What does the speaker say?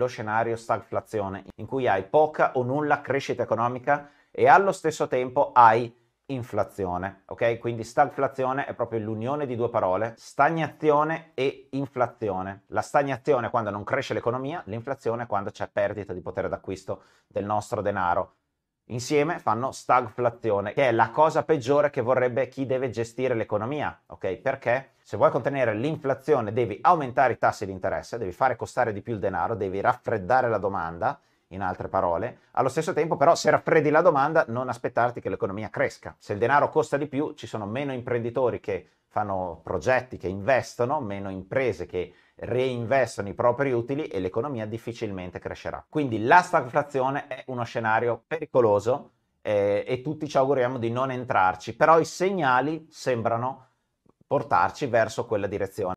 lo scenario stagflazione, in cui hai poca o nulla crescita economica e allo stesso tempo hai inflazione, ok? Quindi stagflazione è proprio l'unione di due parole, stagnazione e inflazione. La stagnazione è quando non cresce l'economia, l'inflazione è quando c'è perdita di potere d'acquisto del nostro denaro. Insieme fanno stagflazione, che è la cosa peggiore che vorrebbe chi deve gestire l'economia, ok? Perché se vuoi contenere l'inflazione devi aumentare i tassi di interesse, devi fare costare di più il denaro, devi raffreddare la domanda, in altre parole. Allo stesso tempo, però, se raffreddi la domanda, non aspettarti che l'economia cresca. Se il denaro costa di più, ci sono meno imprenditori che fanno progetti che investono, meno imprese che reinvestono i propri utili e l'economia difficilmente crescerà. Quindi la stagflazione è uno scenario pericoloso eh, e tutti ci auguriamo di non entrarci, però i segnali sembrano portarci verso quella direzione.